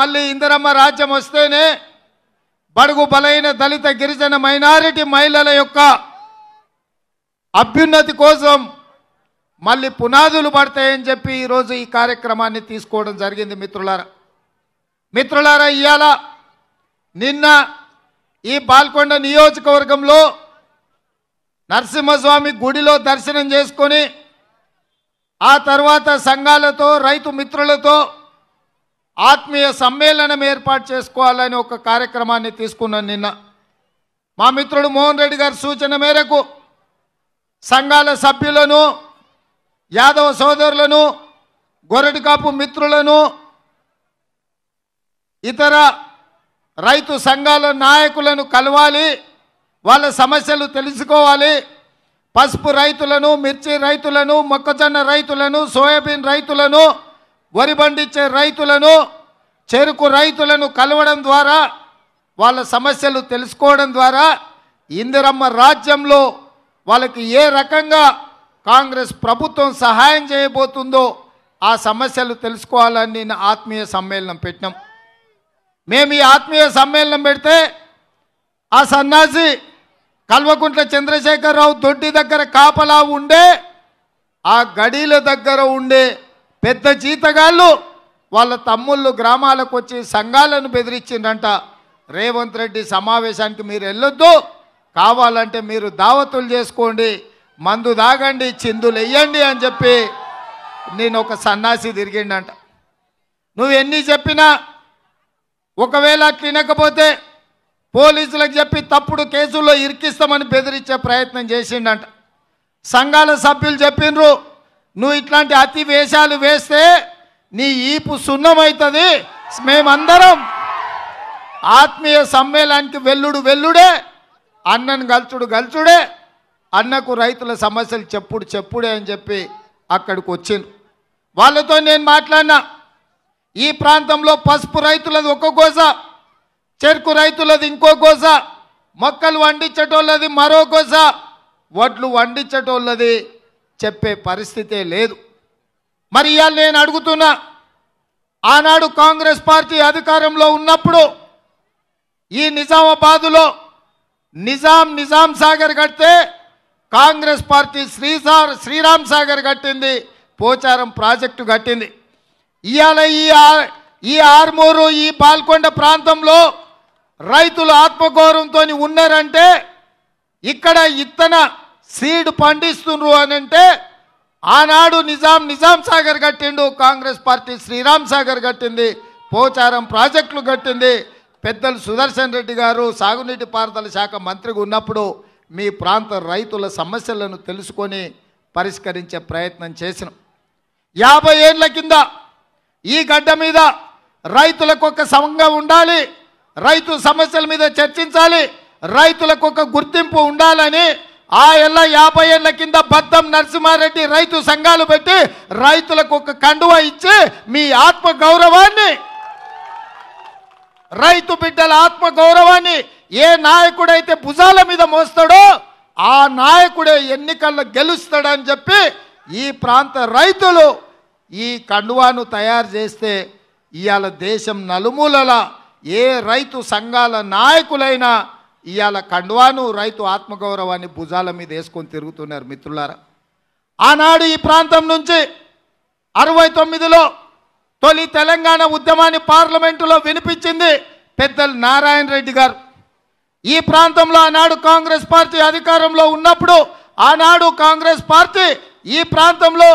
మళ్ళీ ఇందిరమ్మ రాజ్యం వస్తేనే బడుగు బలైన దళిత గిరిజన మైనారిటీ మహిళల యొక్క అభ్యున్నతి కోసం మళ్ళీ పునాదులు పడతాయని చెప్పి ఈరోజు ఈ కార్యక్రమాన్ని తీసుకోవడం జరిగింది మిత్రులారా మిత్రులారా ఇవాళ నిన్న ఈ పాల్కొండ నియోజకవర్గంలో నరసింహస్వామి గుడిలో దర్శనం చేసుకొని ఆ తర్వాత సంఘాలతో రైతు మిత్రులతో ఆత్మీయ సమ్మేళనం ఏర్పాటు చేసుకోవాలని ఒక కార్యక్రమాన్ని తీసుకున్నాను నిన్న మా మిత్రుడు మోహన్ రెడ్డి గారి సూచన మేరకు సంఘాల సభ్యులను యాదవ సోదరులను కాపు మిత్రులను ఇతర రైతు సంఘాల నాయకులను కలవాలి వాళ్ళ సమస్యలు తెలుసుకోవాలి పసుపు రైతులను మిర్చి రైతులను మొక్కజొన్న రైతులను సోయాబీన్ రైతులను వరి పండించే రైతులను చెరుకు రైతులను కలవడం ద్వారా వాళ్ళ సమస్యలు తెలుసుకోవడం ద్వారా ఇందిరమ్మ రాజ్యంలో వాళ్ళకి ఏ రకంగా కాంగ్రెస్ ప్రభుత్వం సహాయం చేయబోతుందో ఆ సమస్యలు తెలుసుకోవాలని నేను ఆత్మీయ సమ్మేళనం పెట్టినాం మేము ఈ ఆత్మీయ సమ్మేళనం పెడితే ఆ సన్నాసి కల్వకుంట్ల చంద్రశేఖరరావు దొడ్డి దగ్గర కాపలా ఉండే ఆ గడీల దగ్గర ఉండే పెద్ద జీతగాళ్ళు వాళ్ళ తమ్ముళ్ళు గ్రామాలకు వచ్చి సంఘాలను బెదిరించిందంట రేవంత్ రెడ్డి సమావేశానికి మీరు వెళ్ళొద్దు కావాలంటే మీరు దావతులు చేసుకోండి మందు తాగండి చిందులు వెయ్యండి అని చెప్పి నేను ఒక సన్నాసి తిరిగిండంట నువ్వు ఎన్ని చెప్పినా ఒకవేళ తినకపోతే పోలీసులకు చెప్పి తప్పుడు కేసుల్లో ఇరికిస్తామని బెదిరించే ప్రయత్నం చేసిండంట సంఘాల సభ్యులు చెప్పినరు నువ్వు ఇట్లాంటి అతి వేషాలు వేస్తే నీ ఈపు సున్నమవుతుంది మేమందరం ఆత్మీయ సమ్మేళనానికి వెల్లుడు వెల్లుడే అన్నను గల్చుడు గల్చుడే అన్నకు రైతుల సమస్యలు చెప్పుడు చెప్పుడే అని చెప్పి అక్కడికి వచ్చాను వాళ్ళతో నేను మాట్లాడినా ఈ ప్రాంతంలో పసుపు రైతులది ఒక గోస చెరుకు రైతులది ఇంకో గోస మొక్కలు వండించటోళ్ళది మరో గోస వడ్లు వండించటోళ్ళది చెప్పే పరిస్థితే లేదు మరి ఇవాళ నేను అడుగుతున్నా ఆనాడు కాంగ్రెస్ పార్టీ అధికారంలో ఉన్నప్పుడు ఈ నిజామాబాదులో నిజాం నిజాం సాగర్ కడితే కాంగ్రెస్ పార్టీ శ్రీసా శ్రీరామ్ సాగర్ కట్టింది పోచారం ప్రాజెక్టు కట్టింది ఇవాళ ఈ ఈ ఆర్మూరు ఈ పాల్కొండ ప్రాంతంలో రైతులు ఆత్మగౌరవంతో ఉన్నారంటే ఇక్కడ ఇత్తన సీడ్ పండిస్తుండ్రు అని అంటే ఆనాడు నిజాం నిజాం సాగర్ కట్టిండు కాంగ్రెస్ పార్టీ శ్రీరామ్ సాగర్ కట్టింది పోచారం ప్రాజెక్టులు కట్టింది పెద్దలు సుదర్శన్ రెడ్డి గారు సాగునీటి పారుదల శాఖ మంత్రిగా ఉన్నప్పుడు మీ ప్రాంత రైతుల సమస్యలను తెలుసుకొని పరిష్కరించే ప్రయత్నం చేసినాం యాభై ఏళ్ళ కింద ఈ గడ్డ మీద రైతులకు ఒక సమంగం ఉండాలి రైతు సమస్యల మీద చర్చించాలి రైతులకు ఒక గుర్తింపు ఉండాలని ఆ ఎల్ల యాభై ఏళ్ళ కింద బద్దం నరసింహారెడ్డి రైతు సంఘాలు పెట్టి రైతులకు ఒక కండువ ఇచ్చి మీ ఆత్మ గౌరవాన్ని రైతు బిడ్డల ఆత్మ గౌరవాన్ని ఏ నాయకుడైతే భుజాల మీద మోస్తాడో ఆ నాయకుడే ఎన్నికల్లో గెలుస్తాడని చెప్పి ఈ ప్రాంత రైతులు ఈ కండువాను తయారు చేస్తే ఇవాళ దేశం నలుమూలల ఏ రైతు సంఘాల నాయకులైనా ఇవాళ కండ్వాను రైతు ఆత్మగౌరవాన్ని భుజాల మీద వేసుకొని తిరుగుతున్నారు మిత్రులారా ఆనాడు ఈ ప్రాంతం నుంచి అరవై తొమ్మిదిలో తొలి తెలంగాణ ఉద్యమాన్ని పార్లమెంటులో వినిపించింది పెద్దలు నారాయణ రెడ్డి గారు ఈ ప్రాంతంలో ఆనాడు కాంగ్రెస్ పార్టీ అధికారంలో ఉన్నప్పుడు ఆనాడు కాంగ్రెస్ పార్టీ ఈ ప్రాంతంలో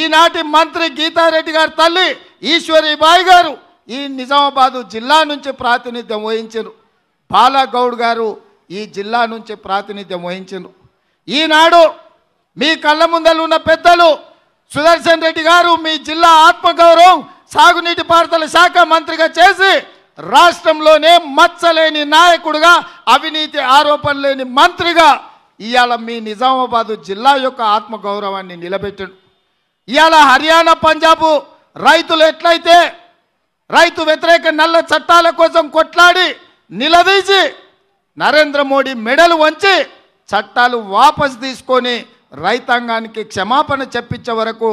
ఈనాటి మంత్రి గీతారెడ్డి గారి తల్లి బాయ్ గారు ఈ నిజామాబాదు జిల్లా నుంచి ప్రాతినిధ్యం వహించారు పాలగౌడ్ గారు ఈ జిల్లా నుంచి ప్రాతినిధ్యం వహించారు ఈనాడు మీ కళ్ళ ముందలున్న పెద్దలు సుదర్శన్ రెడ్డి గారు మీ జిల్లా ఆత్మగౌరవం సాగునీటి పారుదల శాఖ మంత్రిగా చేసి రాష్ట్రంలోనే మచ్చలేని నాయకుడుగా అవినీతి ఆరోపణ లేని మంత్రిగా ఇవాళ మీ నిజామాబాదు జిల్లా యొక్క ఆత్మగౌరవాన్ని నిలబెట్టాడు ఇవాళ హర్యానా పంజాబు రైతులు ఎట్లయితే రైతు వ్యతిరేక నల్ల చట్టాల కోసం కొట్లాడి నిలదీసి నరేంద్ర మోడీ మెడలు వంచి చట్టాలు వాపసు తీసుకొని రైతాంగానికి క్షమాపణ చెప్పించే వరకు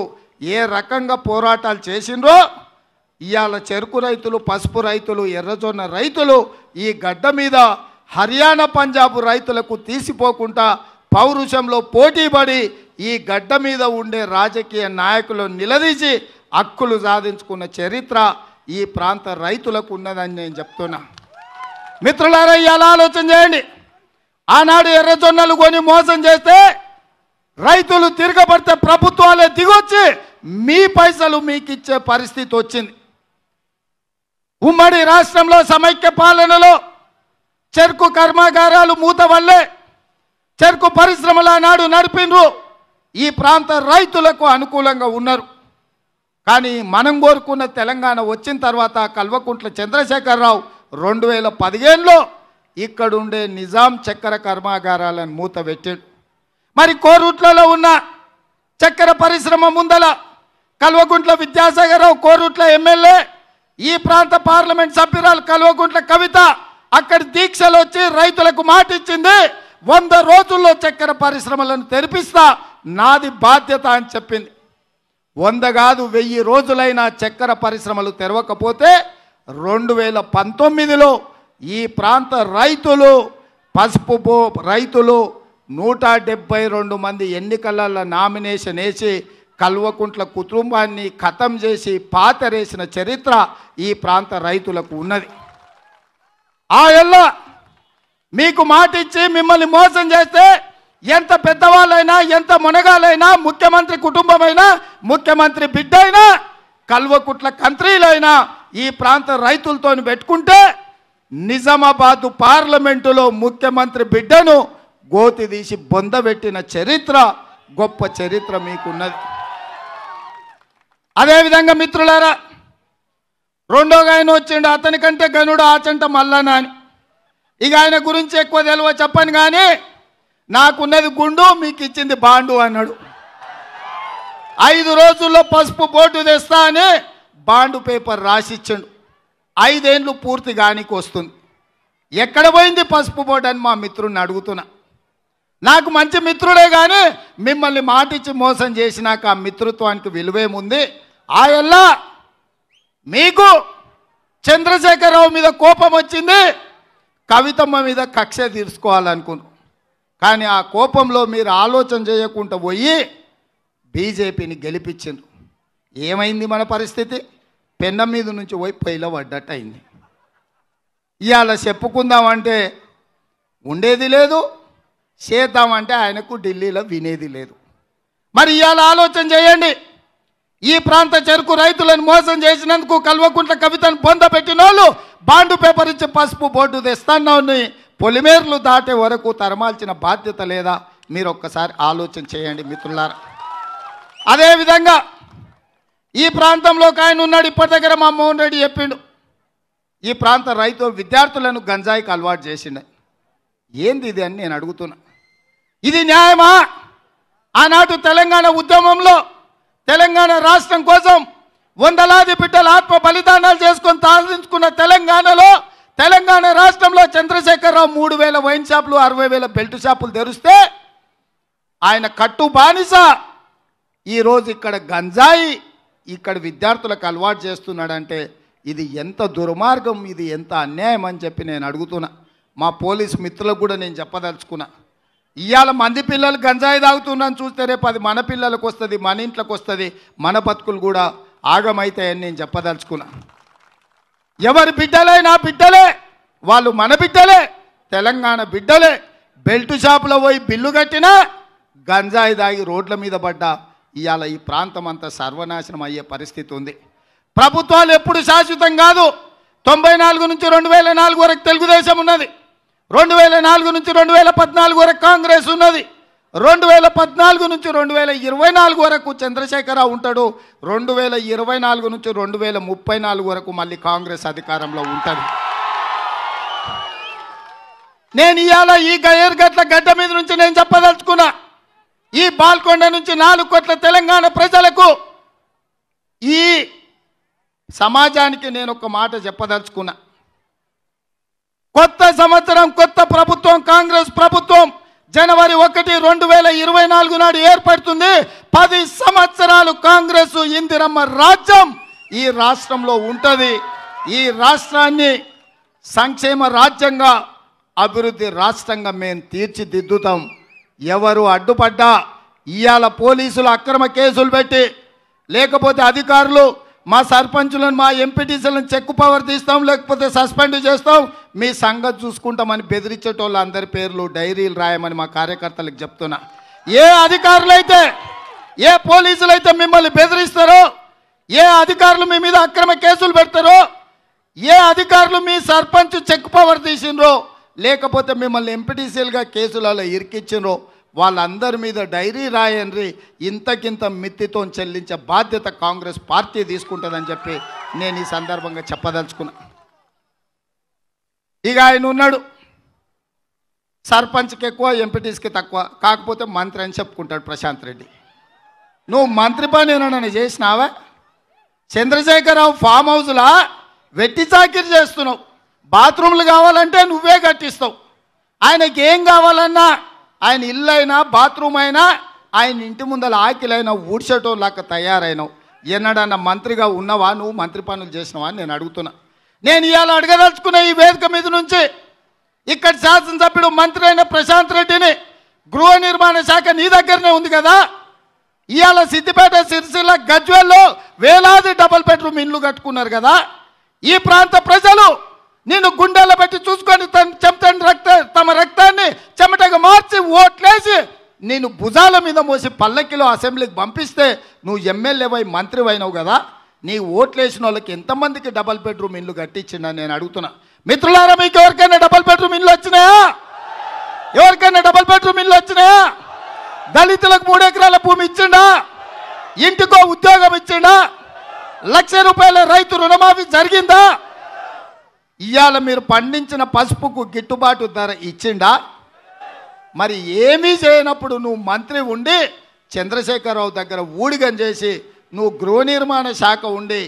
ఏ రకంగా పోరాటాలు చేసిండ్రో ఇవాళ చెరుకు రైతులు పసుపు రైతులు ఎర్రజొన్న రైతులు ఈ గడ్డ మీద హర్యానా పంజాబ్ రైతులకు తీసిపోకుండా పౌరుషంలో పోటీపడి ఈ గడ్డ మీద ఉండే రాజకీయ నాయకులు నిలదీసి హక్కులు సాధించుకున్న చరిత్ర ఈ ప్రాంత రైతులకు ఉన్నదని నేను చెప్తున్నా మిత్రులారా ఇలా ఆలోచన చేయండి ఆనాడు ఎర్రజొన్నలు కొని మోసం చేస్తే రైతులు తిరగబడితే ప్రభుత్వాలే దిగొచ్చి మీ పైసలు మీకు ఇచ్చే పరిస్థితి వచ్చింది ఉమ్మడి రాష్ట్రంలో సమైక్య పాలనలో చెరుకు కర్మాగారాలు మూత వల్లే చెరుకు పరిశ్రమల నాడు నడిపిండ్రు ఈ ప్రాంత రైతులకు అనుకూలంగా ఉన్నారు కానీ మనం కోరుకున్న తెలంగాణ వచ్చిన తర్వాత కల్వకుంట్ల చంద్రశేఖరరావు రెండు వేల పదిహేనులో ఇక్కడుండే నిజాం చక్కెర కర్మాగారాలను మూతపెట్టాడు మరి కోరుట్లలో ఉన్న చక్కెర పరిశ్రమ ముందల కల్వకుంట్ల విద్యాసాగరరావు కోరుట్ల ఎమ్మెల్యే ఈ ప్రాంత పార్లమెంట్ సభ్యురాలు కల్వకుంట్ల కవిత అక్కడి దీక్షలు వచ్చి రైతులకు మాట ఇచ్చింది వంద రోజుల్లో చక్కెర పరిశ్రమలను తెరిపిస్తా నాది బాధ్యత అని చెప్పింది వంద కాదు వెయ్యి రోజులైనా చక్కెర పరిశ్రమలు తెరవకపోతే రెండు వేల పంతొమ్మిదిలో ఈ ప్రాంత రైతులు పసుపు రైతులు నూట డెబ్బై రెండు మంది ఎన్నికలలో నామినేషన్ వేసి కల్వకుంట్ల కుటుంబాన్ని ఖతం చేసి పాతరేసిన చరిత్ర ఈ ప్రాంత రైతులకు ఉన్నది ఆ ఎల్ల మీకు మాటిచ్చి మిమ్మల్ని మోసం చేస్తే ఎంత పెద్దవాళ్ళైనా ఎంత మునగాలైనా ముఖ్యమంత్రి కుటుంబమైనా ముఖ్యమంత్రి బిడ్డ అయినా కల్వకుట్ల కంత్రీలైనా ఈ ప్రాంత రైతులతో పెట్టుకుంటే నిజామాబాదు పార్లమెంటులో ముఖ్యమంత్రి బిడ్డను గోతి తీసి బొందబెట్టిన చరిత్ర గొప్ప చరిత్ర మీకున్నది అదేవిధంగా మిత్రులారా రెండో ఆయన వచ్చిండు అతనికంటే గనుడు ఆచంట మల్లనా అని ఇక ఆయన గురించి ఎక్కువ తెలువ చెప్పను కానీ నాకున్నది గుండు మీకు ఇచ్చింది బాండు అన్నాడు ఐదు రోజుల్లో పసుపు బోటు తెస్తా అని బాండ్ పేపర్ రాసిచ్చండు ఐదేండ్లు పూర్తి కానికి వస్తుంది ఎక్కడ పోయింది పసుపు బోర్డు అని మా మిత్రుడిని అడుగుతున్నా నాకు మంచి మిత్రుడే కానీ మిమ్మల్ని మాటిచ్చి మోసం చేసినాక ఆ మిత్రుత్వానికి విలువేముంది ఆ ఎల్లా మీకు చంద్రశేఖరరావు మీద కోపం వచ్చింది కవితమ్మ మీద కక్ష తీర్చుకోవాలనుకున్నాను కానీ ఆ కోపంలో మీరు ఆలోచన చేయకుండా పోయి బీజేపీని గెలిపించింది ఏమైంది మన పరిస్థితి పెన్న మీద నుంచి పోయి పొయ్యిలో పడ్డట్టు అయింది ఇవాళ చెప్పుకుందామంటే ఉండేది లేదు చేద్దామంటే ఆయనకు ఢిల్లీలో వినేది లేదు మరి ఇవాళ ఆలోచన చేయండి ఈ ప్రాంత చెరుకు రైతులను మోసం చేసినందుకు కల్వకుంట్ల కవితను పొందపెట్టిన వాళ్ళు బాండు పేపర్ ఇచ్చి పసుపు బోర్డు తెస్తాన్ని పొలిమేర్లు దాటే వరకు తరమాల్చిన బాధ్యత లేదా మీరు ఒక్కసారి ఆలోచన చేయండి మిత్రులారా అదేవిధంగా ఈ ప్రాంతంలో ఒక ఆయన ఉన్నాడు ఇప్పటి దగ్గర మా మోహన్ రెడ్డి చెప్పిండు ఈ ప్రాంత రైతు విద్యార్థులను గంజాయికి అలవాటు చేసిండే ఏంది ఇది అని నేను అడుగుతున్నా ఇది న్యాయమా ఆనాడు తెలంగాణ ఉద్యమంలో తెలంగాణ రాష్ట్రం కోసం వందలాది బిడ్డల ఆత్మ బలిదానాలు చేసుకొని సాధించుకున్న తెలంగాణలో తెలంగాణ రాష్ట్రంలో చంద్రశేఖరరావు మూడు వేల వైన్ షాపులు అరవై వేల బెల్ట్ షాపులు తెరిస్తే ఆయన కట్టు బానిస ఈరోజు ఇక్కడ గంజాయి ఇక్కడ విద్యార్థులకు అలవాటు చేస్తున్నాడంటే ఇది ఎంత దుర్మార్గం ఇది ఎంత అన్యాయం అని చెప్పి నేను అడుగుతున్నా మా పోలీస్ మిత్రులకు కూడా నేను చెప్పదలుచుకున్నా ఇవాళ మంది పిల్లలు గంజాయి తాగుతున్నాను చూస్తే రేపు అది మన పిల్లలకు వస్తుంది మన ఇంట్లోకి వస్తుంది మన బతుకులు కూడా ఆగమవుతాయని నేను చెప్పదలుచుకున్నా ఎవరి బిడ్డలే నా బిడ్డలే వాళ్ళు మన బిడ్డలే తెలంగాణ బిడ్డలే బెల్ట్ షాపులో పోయి బిల్లు కట్టినా గంజాయి తాగి రోడ్ల మీద పడ్డా ఇవాళ ఈ ప్రాంతం అంతా సర్వనాశనం అయ్యే పరిస్థితి ఉంది ప్రభుత్వాలు ఎప్పుడు శాశ్వతం కాదు తొంభై నాలుగు నుంచి రెండు వేల నాలుగు వరకు తెలుగుదేశం ఉన్నది రెండు వేల నాలుగు నుంచి రెండు వేల పద్నాలుగు వరకు కాంగ్రెస్ ఉన్నది రెండు వేల పద్నాలుగు నుంచి రెండు వేల ఇరవై నాలుగు వరకు చంద్రశేఖరరావు ఉంటాడు రెండు వేల ఇరవై నాలుగు నుంచి రెండు వేల ముప్పై నాలుగు వరకు మళ్ళీ కాంగ్రెస్ అధికారంలో ఉంటుంది నేను ఇవాళ ఈ గయర్ గట్ల గడ్డ మీద నుంచి నేను చెప్పదలుచుకున్నా ఈ బాల్కొండ నుంచి నాలుగు కోట్ల తెలంగాణ ప్రజలకు ఈ సమాజానికి నేను ఒక మాట చెప్పదలుచుకున్నా కొత్త సంవత్సరం కొత్త ప్రభుత్వం కాంగ్రెస్ ప్రభుత్వం జనవరి ఒకటి రెండు వేల ఇరవై నాలుగు నాడు ఏర్పడుతుంది పది సంవత్సరాలు కాంగ్రెస్ ఇందిరమ్మ రాజ్యం ఈ రాష్ట్రంలో ఉంటుంది ఈ రాష్ట్రాన్ని సంక్షేమ రాజ్యంగా అభివృద్ధి రాష్ట్రంగా మేము తీర్చిదిద్దుతాం ఎవరు అడ్డుపడ్డా ఇవాళ పోలీసులు అక్రమ కేసులు పెట్టి లేకపోతే అధికారులు మా సర్పంచులను మా ఎంపీటీసీలను చెక్కు పవర్ తీస్తాం లేకపోతే సస్పెండ్ చేస్తాం మీ సంగతి చూసుకుంటామని బెదిరించేటోళ్ళు అందరి పేర్లు డైరీలు రాయమని మా కార్యకర్తలకు చెప్తున్నా ఏ అధికారులైతే ఏ పోలీసులైతే మిమ్మల్ని బెదిరిస్తారో ఏ అధికారులు మీ మీద అక్రమ కేసులు పెడతారో ఏ అధికారులు మీ సర్పంచ్ చెక్ పవర్ తీసిండ్రో లేకపోతే మిమ్మల్ని ఎంపీటీసీలుగా కేసులలో ఇరికిచ్చినో వాళ్ళందరి మీద డైరీ రాయండి ఇంతకింత మిత్తితో చెల్లించే బాధ్యత కాంగ్రెస్ పార్టీ తీసుకుంటుందని చెప్పి నేను ఈ సందర్భంగా చెప్పదలుచుకున్నా ఇక ఆయన ఉన్నాడు సర్పంచ్కి ఎక్కువ ఎంపీటీస్కి తక్కువ కాకపోతే మంత్రి అని చెప్పుకుంటాడు ప్రశాంత్ రెడ్డి నువ్వు మంత్రి పని ఏమైనా చేసినావా చంద్రశేఖరరావు ఫామ్ హౌస్లా వెట్టి చాకిరి చేస్తున్నావు బాత్రూమ్లు కావాలంటే నువ్వే కట్టిస్తావు ఆయనకి ఏం కావాలన్నా ఆయన ఇల్లు అయినా బాత్రూమ్ అయినా ఆయన ఇంటి ముందల ఆకిలైనా లాగా తయారైనావు ఎన్నడన్నా మంత్రిగా ఉన్నవా నువ్వు మంత్రి పనులు చేసినవా నేను అడుగుతున్నా నేను ఇవాళ అడగదలుచుకున్న ఈ వేదిక మీద నుంచి ఇక్కడ శాసనసభ్యుడు మంత్రి అయిన ప్రశాంత్ రెడ్డిని గృహ నిర్మాణ శాఖ నీ దగ్గరనే ఉంది కదా ఇవాళ సిద్దిపేట సిరిసిల్ల గజ్వేల్లో వేలాది డబల్ బెడ్రూమ్ ఇండ్లు కట్టుకున్నారు కదా ఈ ప్రాంత ప్రజలు నేను గుండెల్లో పెట్టి చూసుకొని చెప్తాను రక్త తమ రక్తాన్ని చెమటగా మార్చి ఓట్లేసి నేను భుజాల మీద మోసి పల్లకిలో అసెంబ్లీకి పంపిస్తే నువ్వు ఎమ్మెల్యేవై మంత్రివైనవు కదా నీ ఓట్లేసిన వాళ్ళకి ఎంతమందికి డబల్ బెడ్రూమ్ ఇల్లు కట్టించిన నేను అడుగుతున్నా మిత్రులారా మీకు ఎవరికైనా డబల్ బెడ్రూమ్ ఇల్లు వచ్చినాయా ఎవరికైనా డబల్ బెడ్రూమ్ ఇల్లు వచ్చినాయా దళితులకు మూడు ఎకరాల భూమి ఇచ్చిండా ఇంటికో ఉద్యోగం ఇచ్చిండా లక్ష రూపాయల రైతు రుణమాఫీ జరిగిందా ఇవాళ మీరు పండించిన పసుపుకు గిట్టుబాటు ధర ఇచ్చిండా మరి ఏమీ చేయనప్పుడు నువ్వు మంత్రి ఉండి చంద్రశేఖరరావు దగ్గర ఊడిగం చేసి నువ్వు గృహ నిర్మాణ శాఖ ఉండి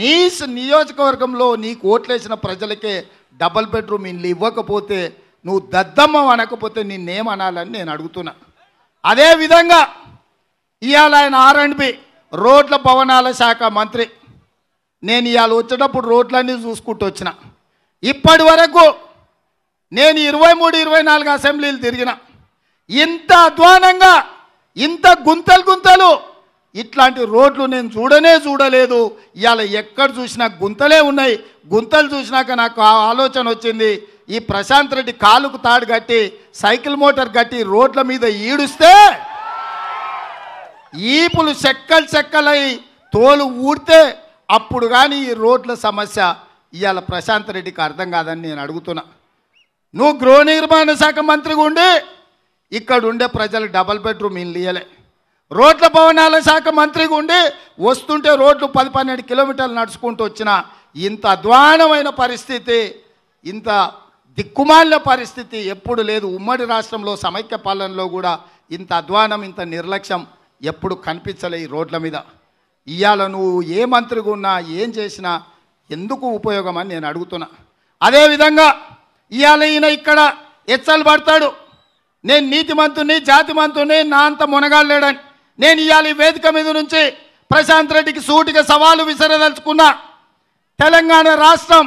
నీ నియోజకవర్గంలో నీకు ఓట్లేసిన ప్రజలకే డబల్ బెడ్రూమ్ ఇల్లు ఇవ్వకపోతే నువ్వు దద్దమ్మ అనకపోతే నిన్నేమనాలని నేను అడుగుతున్నా అదేవిధంగా ఇవాళ ఆయన ఆర్ అండ్ బి రోడ్ల భవనాల శాఖ మంత్రి నేను ఇవాళ వచ్చేటప్పుడు రోడ్లన్నీ చూసుకుంటూ వచ్చినా ఇప్పటి వరకు నేను ఇరవై మూడు ఇరవై నాలుగు అసెంబ్లీలు తిరిగిన ఇంత అధ్వానంగా ఇంత గుంతలు గుంతలు ఇట్లాంటి రోడ్లు నేను చూడనే చూడలేదు ఇవాళ ఎక్కడ చూసినా గుంతలే ఉన్నాయి గుంతలు చూసినాక నాకు ఆలోచన వచ్చింది ఈ ప్రశాంత్ రెడ్డి కాలుకు తాడు కట్టి సైకిల్ మోటార్ కట్టి రోడ్ల మీద ఈడుస్తే ఈపులు చెక్కలు చెక్కలై తోలు ఊడితే అప్పుడు కానీ ఈ రోడ్ల సమస్య ఇవాళ ప్రశాంత్ రెడ్డికి అర్థం కాదని నేను అడుగుతున్నా నువ్వు గృహ నిర్మాణ శాఖ మంత్రిగా ఉండి ఇక్కడ ఉండే ప్రజలు డబల్ బెడ్రూమ్ ఇల్లు ఇయ్యలే రోడ్ల భవనాల శాఖ మంత్రిగా ఉండి వస్తుంటే రోడ్లు పది పన్నెండు కిలోమీటర్లు నడుచుకుంటూ వచ్చిన ఇంత అధ్వానమైన పరిస్థితి ఇంత దిక్కుమాల్య పరిస్థితి ఎప్పుడు లేదు ఉమ్మడి రాష్ట్రంలో సమైక్య పాలనలో కూడా ఇంత అధ్వానం ఇంత నిర్లక్ష్యం ఎప్పుడు కనిపించలే ఈ రోడ్ల మీద ఇవాళ నువ్వు ఏ మంత్రిగా ఉన్నా ఏం చేసినా ఎందుకు ఉపయోగం అని నేను అడుగుతున్నా అదేవిధంగా ఇవాళ ఈయన ఇక్కడ ఎచ్చలు పడతాడు నేను నీతిమంతుని జాతిమంతుని నా అంత మునగాలేడని నేను ఇవాళ వేదిక మీద నుంచి ప్రశాంత్ రెడ్డికి సూటిగా సవాలు విసిరదలుచుకున్నా తెలంగాణ రాష్ట్రం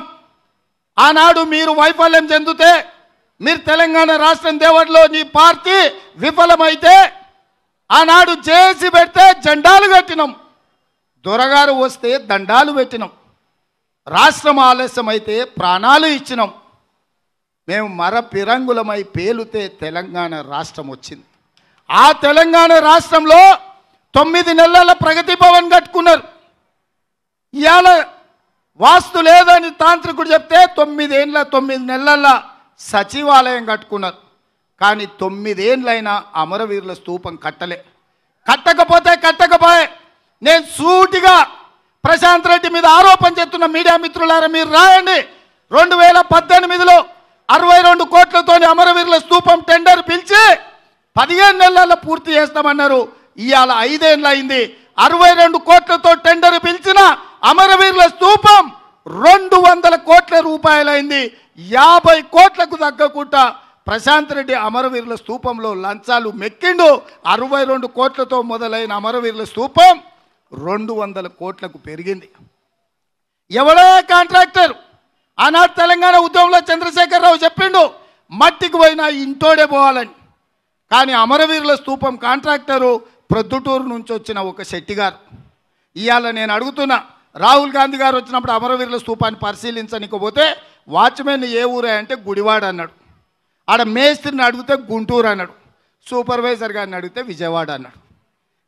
ఆనాడు మీరు వైఫల్యం చెందితే మీరు తెలంగాణ రాష్ట్రం దేవట్లో నీ పార్టీ విఫలమైతే ఆనాడు చేసి పెడితే జెండాలు కట్టినాం దొరగారు వస్తే దండాలు పెట్టినాం రాష్ట్రం ఆలస్యమైతే ప్రాణాలు ఇచ్చినాం మేము మర పిరంగులమై పేలుతే తెలంగాణ రాష్ట్రం వచ్చింది ఆ తెలంగాణ రాష్ట్రంలో తొమ్మిది నెలల ప్రగతి భవన్ కట్టుకున్నారు ఇవాళ వాస్తు లేదని తాంత్రికుడు చెప్తే తొమ్మిదేండ్ల తొమ్మిది నెలల సచివాలయం కట్టుకున్నారు కానీ తొమ్మిదేండ్లైనా అమరవీరుల స్థూపం కట్టలే కట్టకపోతే కట్టకపోయే నేను సూటిగా ప్రశాంత్ రెడ్డి మీద ఆరోపణ ఉన్న మీడియా మిత్రులారా మీరు రాయండి రెండు వేల పద్దెనిమిదిలో అరవై రెండు కోట్లతో అమరవీరుల స్థూపం టెండర్ పిలిచి పదిహేను నెలల్లో పూర్తి చేస్తామన్నారు ఇవాళ ఐదేళ్ళు అయింది అరవై రెండు కోట్లతో టెండర్ పిలిచిన అమరవీరుల స్థూపం రెండు వందల కోట్ల రూపాయలైంది యాభై కోట్లకు తగ్గకుండా ప్రశాంత్ రెడ్డి అమరవీరుల స్థూపంలో లంచాలు మెక్కిండు అరవై రెండు కోట్లతో మొదలైన అమరవీరుల స్థూపం రెండు వందల కోట్లకు పెరిగింది ఎవడే కాంట్రాక్టర్ ఆనాడు తెలంగాణ ఉద్యమంలో రావు చెప్పిండు మట్టికి పోయినా ఇంటోడే పోవాలని కానీ అమరవీరుల స్తూపం కాంట్రాక్టరు ప్రొద్దుటూరు నుంచి వచ్చిన ఒక శెట్టి గారు ఇవాళ నేను అడుగుతున్నా రాహుల్ గాంధీ గారు వచ్చినప్పుడు అమరవీరుల స్తూపాన్ని పరిశీలించనికపోతే వాచ్మెన్ ఏ ఊరే అంటే గుడివాడ అన్నాడు ఆడ మేస్త్రిని అడిగితే గుంటూరు అన్నాడు సూపర్వైజర్ గారిని అడిగితే విజయవాడ అన్నాడు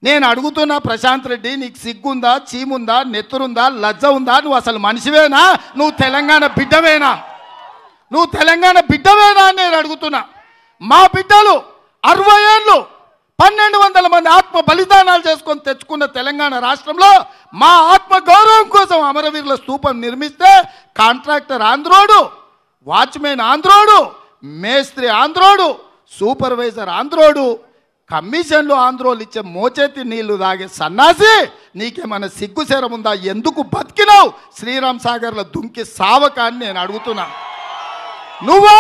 నేను అడుగుతున్న ప్రశాంత్ రెడ్డి నీకు సిగ్గుందా చీముందా నెత్తురుందా లజ్జ ఉందా నువ్వు అసలు మనిషివేనా నువ్వు తెలంగాణ బిడ్డవేనా నువ్వు తెలంగాణ బిడ్డవేనా అని నేను అడుగుతున్నా మా బిడ్డలు అరవై ఏళ్ళు పన్నెండు వందల మంది ఆత్మ బలిదానాలు చేసుకొని తెచ్చుకున్న తెలంగాణ రాష్ట్రంలో మా ఆత్మ గౌరవం కోసం అమరవీరుల స్తూపం నిర్మిస్తే కాంట్రాక్టర్ ఆంధ్రోడు వాచ్మెన్ ఆంధ్రోడు మేస్త్రి ఆంధ్రోడు సూపర్వైజర్ ఆంధ్రోడు కమిషన్లు ఆంధ్రోలు ఇచ్చే మోచేతి నీళ్లు తాగే సన్నాసి నీకేమైనా సిగ్గు ఉందా ఎందుకు బతికినావు శ్రీరామ్ సాగర్లో దుంకి సావక అని నేను అడుగుతున్నా నువ్వా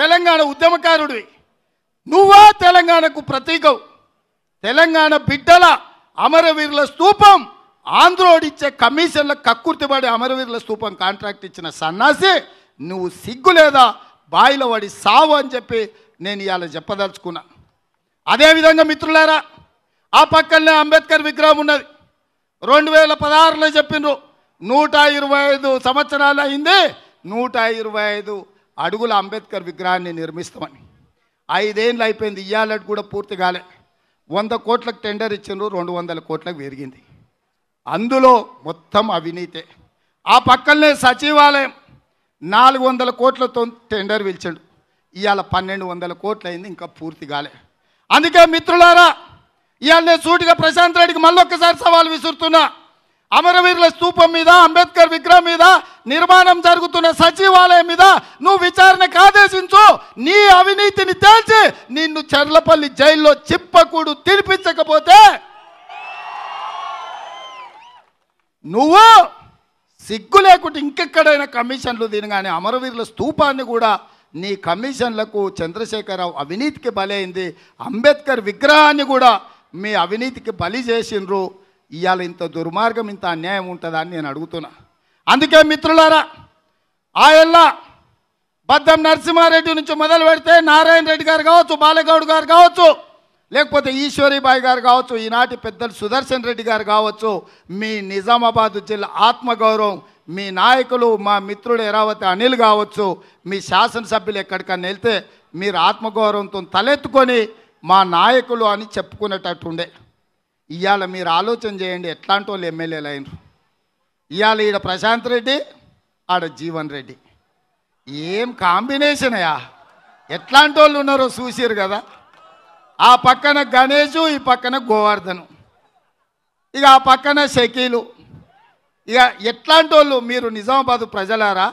తెలంగాణ ఉద్యమకారుడివి నువ్వా తెలంగాణకు ప్రతీకవు తెలంగాణ బిడ్డల అమరవీరుల స్థూపం ఆంధ్రోడిచ్చే కమిషన్ల కక్కుర్తిపడి అమరవీరుల స్థూపం కాంట్రాక్ట్ ఇచ్చిన సన్నాసి నువ్వు సిగ్గు లేదా బాయిలో వాడి సావు అని చెప్పి నేను ఇవాళ చెప్పదలుచుకున్నా అదేవిధంగా మిత్రులారా ఆ పక్కనే అంబేద్కర్ విగ్రహం ఉన్నది రెండు వేల పదహారులో చెప్పిండ్రు నూట ఇరవై ఐదు సంవత్సరాలు అయింది నూట ఇరవై ఐదు అడుగుల అంబేద్కర్ విగ్రహాన్ని నిర్మిస్తామని ఐదేళ్ళు అయిపోయింది ఇయ్యాలంటే కూడా పూర్తి కాలే వంద కోట్లకు టెండర్ ఇచ్చిండ్రు రెండు వందల కోట్లకు పెరిగింది అందులో మొత్తం అవినీతే ఆ పక్కనే సచివాలయం నాలుగు వందల కోట్లతో టెండర్ పిలిచాడు ఇవాళ పన్నెండు వందల కోట్లు అయింది ఇంకా పూర్తి కాలే అందుకే మిత్రులారా ఇవాళ నేను సూటిగా ప్రశాంత్ రెడ్డికి మళ్ళొక్కసారి సవాల్ విసురుతున్నా అమరవీరుల స్తూపం మీద అంబేద్కర్ విగ్రహం మీద నిర్మాణం జరుగుతున్న సచివాలయం మీద నువ్వు విచారణకు ఆదేశించు నీ అవినీతిని తేల్చి నిన్ను చర్లపల్లి జైల్లో చిప్పకూడు తినిపించకపోతే నువ్వు సిగ్గు లేకుంటే ఇంకెక్కడైనా కమిషన్లు దీని కానీ అమరవీరుల స్తూపాన్ని కూడా నీ కమిషన్లకు చంద్రశేఖరరావు అవినీతికి బలైంది అంబేద్కర్ విగ్రహాన్ని కూడా మీ అవినీతికి బలి చేసిండ్రు ఇవాళ ఇంత దుర్మార్గం ఇంత అన్యాయం ఉంటుందా అని నేను అడుగుతున్నా అందుకే మిత్రులారా ఆయల్లా బద్దం నరసింహారెడ్డి నుంచి మొదలు పెడితే నారాయణ రెడ్డి గారు కావచ్చు బాలగౌడ్ గారు కావచ్చు లేకపోతే ఈశ్వరీబాయి గారు కావచ్చు ఈనాటి పెద్దలు సుదర్శన్ రెడ్డి గారు కావచ్చు మీ నిజామాబాద్ జిల్లా ఆత్మగౌరవం మీ నాయకులు మా మిత్రుడు ఎరావతి అనిల్ కావచ్చు మీ శాసనసభ్యులు ఎక్కడికన్నా వెళ్తే మీరు ఆత్మగౌరవంతో తలెత్తుకొని మా నాయకులు అని చెప్పుకునేటట్టు ఉండే ఇవాళ మీరు ఆలోచన చేయండి ఎట్లాంటి వాళ్ళు ఎమ్మెల్యేలు అయినరు ఇవాళ ఈడ ప్రశాంత్ రెడ్డి ఆడ జీవన్ రెడ్డి ఏం అయ్యా ఎట్లాంటి వాళ్ళు ఉన్నారో చూసిరు కదా ఆ పక్కన గణేషు ఈ పక్కన గోవర్ధను ఇక ఆ పక్కన షకీలు ఇక ఎట్లాంటి వాళ్ళు మీరు నిజామాబాద్ ప్రజలారా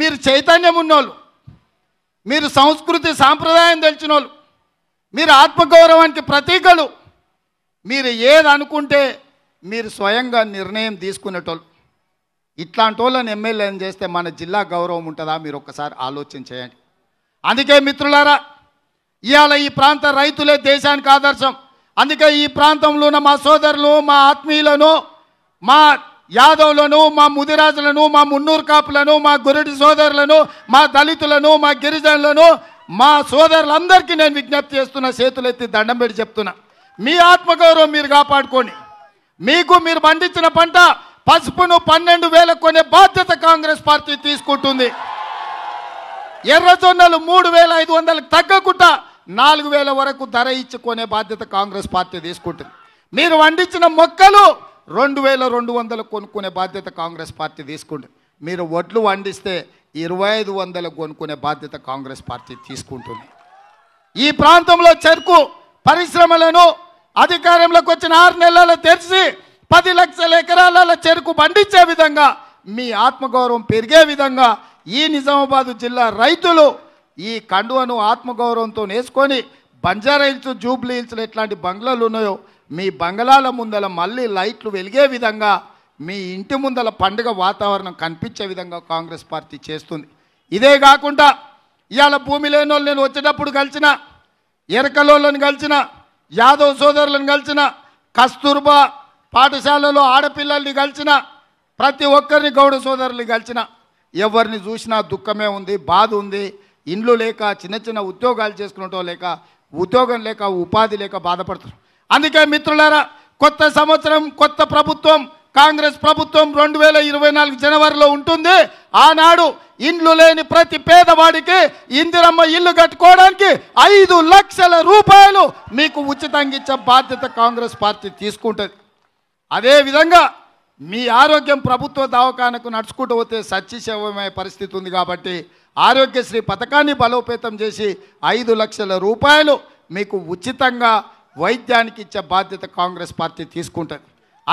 మీరు చైతన్యం ఉన్నోళ్ళు మీరు సంస్కృతి సాంప్రదాయం తెలిసిన మీరు ఆత్మగౌరవానికి ప్రతీకలు మీరు ఏది అనుకుంటే మీరు స్వయంగా నిర్ణయం తీసుకునేటోళ్ళు ఇట్లాంటి వాళ్ళని ఎమ్మెల్యేని చేస్తే మన జిల్లా గౌరవం ఉంటుందా మీరు ఒక్కసారి ఆలోచన చేయండి అందుకే మిత్రులారా ఇవాళ ఈ ప్రాంత రైతులే దేశానికి ఆదర్శం అందుకే ఈ ప్రాంతంలో ఉన్న మా సోదరులు మా ఆత్మీయులను మా యాదవ్లను మా ముదిరాజులను మా మున్నూరు కాపులను మా గురుడి సోదరులను మా దళితులను మా గిరిజనులను మా సోదరులందరికీ నేను విజ్ఞప్తి చేస్తున్నా చేతులెత్తి దండం పెట్టి చెప్తున్నా మీ ఆత్మగౌరవం మీరు కాపాడుకోండి మీకు మీరు పండించిన పంట పసుపును పన్నెండు వేల కొనే బాధ్యత కాంగ్రెస్ పార్టీ తీసుకుంటుంది ఎర్రజొన్నలు మూడు వేల ఐదు వందలకు తగ్గకుండా నాలుగు వేల వరకు ధర ఇచ్చుకునే బాధ్యత కాంగ్రెస్ పార్టీ తీసుకుంటుంది మీరు వండించిన మొక్కలు రెండు వేల రెండు వందలు కొనుక్కునే బాధ్యత కాంగ్రెస్ పార్టీ తీసుకుంటుంది మీరు వడ్లు వండిస్తే ఇరవై ఐదు వందలు కొనుక్కునే బాధ్యత కాంగ్రెస్ పార్టీ తీసుకుంటుంది ఈ ప్రాంతంలో చెరుకు పరిశ్రమలను అధికారంలోకి వచ్చిన ఆరు నెలలు తెరిచి పది లక్షల ఎకరాల చెరుకు పండించే విధంగా మీ ఆత్మగౌరవం పెరిగే విధంగా ఈ నిజామాబాద్ జిల్లా రైతులు ఈ కండువను ఆత్మగౌరవంతో నేసుకొని బంజారా హిల్స్ జూబ్లీ హిల్స్లో ఎట్లాంటి బంగ్లాలు ఉన్నాయో మీ బంగళాల ముందల మళ్ళీ లైట్లు వెలిగే విధంగా మీ ఇంటి ముందల పండుగ వాతావరణం కనిపించే విధంగా కాంగ్రెస్ పార్టీ చేస్తుంది ఇదే కాకుండా ఇవాళ భూమి లేని వాళ్ళు నేను వచ్చేటప్పుడు కలిసిన ఎరకలోళ్ళని కలిసిన యాదవ్ సోదరులను కలిసిన కస్తూర్బా పాఠశాలలో ఆడపిల్లల్ని కలిసిన ప్రతి ఒక్కరిని గౌడ సోదరుల్ని కలిసిన ఎవరిని చూసినా దుఃఖమే ఉంది బాధ ఉంది ఇండ్లు లేక చిన్న చిన్న ఉద్యోగాలు చేసుకున్నటో లేక ఉద్యోగం లేక ఉపాధి లేక బాధపడుతున్నారు అందుకే మిత్రులారా కొత్త సంవత్సరం కొత్త ప్రభుత్వం కాంగ్రెస్ ప్రభుత్వం రెండు వేల ఇరవై నాలుగు జనవరిలో ఉంటుంది ఆనాడు ఇండ్లు లేని ప్రతి పేదవాడికి ఇందిరమ్మ ఇల్లు కట్టుకోవడానికి ఐదు లక్షల రూపాయలు మీకు ఉచితంగా ఇచ్చే బాధ్యత కాంగ్రెస్ పార్టీ తీసుకుంటుంది అదేవిధంగా మీ ఆరోగ్యం ప్రభుత్వ దవాఖానకు నడుచుకుంటూ పోతే సత్యశవమయ్యే పరిస్థితి ఉంది కాబట్టి ఆరోగ్యశ్రీ పథకాన్ని బలోపేతం చేసి ఐదు లక్షల రూపాయలు మీకు ఉచితంగా వైద్యానికి ఇచ్చే బాధ్యత కాంగ్రెస్ పార్టీ తీసుకుంటుంది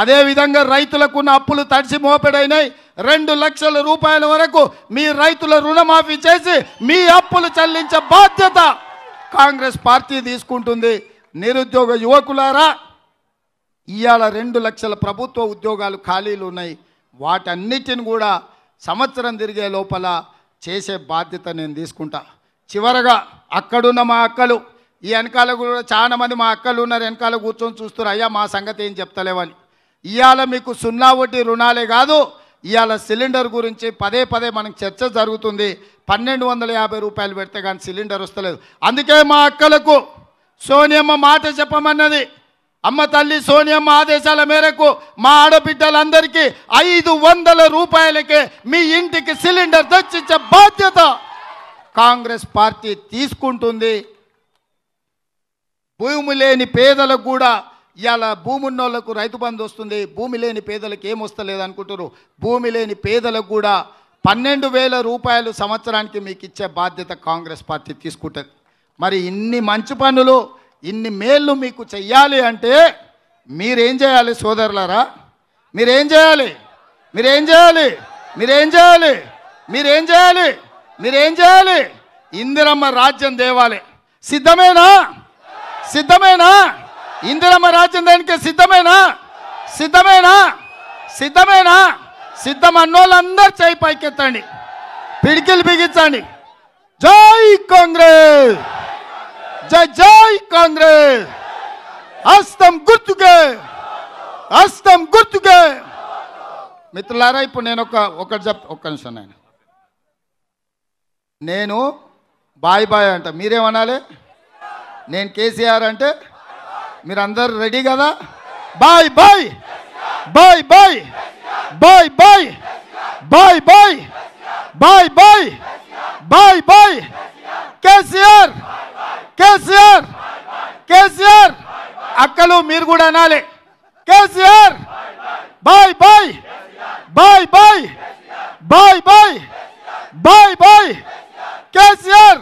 అదేవిధంగా రైతులకు ఉన్న అప్పులు తడిసి మోపెడైనాయి రెండు లక్షల రూపాయల వరకు మీ రైతుల రుణమాఫీ చేసి మీ అప్పులు చెల్లించే బాధ్యత కాంగ్రెస్ పార్టీ తీసుకుంటుంది నిరుద్యోగ యువకులారా ఇవాళ రెండు లక్షల ప్రభుత్వ ఉద్యోగాలు ఖాళీలు ఉన్నాయి వాటన్నిటిని కూడా సంవత్సరం తిరిగే లోపల చేసే బాధ్యత నేను తీసుకుంటా చివరగా అక్కడున్న మా అక్కలు ఈ వెనకాల కూడా చాలామంది మా అక్కలు ఉన్నారు వెనకాల కూర్చొని చూస్తారు అయ్యా మా సంగతి ఏం చెప్తలేవని ఇవాళ మీకు సున్నా వడ్డీ రుణాలే కాదు ఇవాళ సిలిండర్ గురించి పదే పదే మనకు చర్చ జరుగుతుంది పన్నెండు వందల యాభై రూపాయలు పెడితే కానీ సిలిండర్ వస్తలేదు అందుకే మా అక్కలకు సోనియమ్మ మాట చెప్పమన్నది అమ్మ తల్లి సోనియమ్మ ఆదేశాల మేరకు మా ఆడబిడ్డలందరికీ ఐదు వందల రూపాయలకే మీ ఇంటికి సిలిండర్ తెచ్చించే బాధ్యత కాంగ్రెస్ పార్టీ తీసుకుంటుంది భూమి లేని పేదలకు కూడా ఇవాళ భూమి ఉన్నోళ్లకు రైతు బంధు వస్తుంది భూమి లేని పేదలకు ఏమొస్తలేదు అనుకుంటారు భూమి లేని పేదలకు కూడా పన్నెండు వేల రూపాయలు సంవత్సరానికి మీకు ఇచ్చే బాధ్యత కాంగ్రెస్ పార్టీ తీసుకుంటుంది మరి ఇన్ని మంచి పనులు ఇన్ని మేళ్ళు మీకు చెయ్యాలి అంటే మీరేం చేయాలి సోదరులారా మీరేం చేయాలి మీరేం చేయాలి మీరేం చేయాలి మీరేం చేయాలి మీరేం చేయాలి ఇందిరమ్మ రాజ్యం దేవాలి సిద్ధమేనా సిద్ధమేనా ఇందిరమ్మ రాజ్యం దానికి సిద్ధమేనా సిద్ధమేనా సిద్ధమేనా సిద్ధం అన్నోళ్ళందరూ చేయి పైకెత్తండి పిడికిలు బిగించండి జై కాంగ్రెస్ జై జై కాంగ్రెస్ అస్తం గుర్తుకే అస్తం గుర్తుకే మిత్రులారా ఇప్పుడు నేను ఒక ఒకటి చెప్ ఒక్క నిమిషం నేను బాయ్ బాయ్ అంట మీరేమనాలి నేను కేసీఆర్ అంటే అందరు రెడీ కదా bye bye bye bye bye bye bye bye bye bye bye bye KCR KCR KCR అక్కలు మీరు కూడా అనాలి KCR bye bye bye bye bye bye bye bye KCR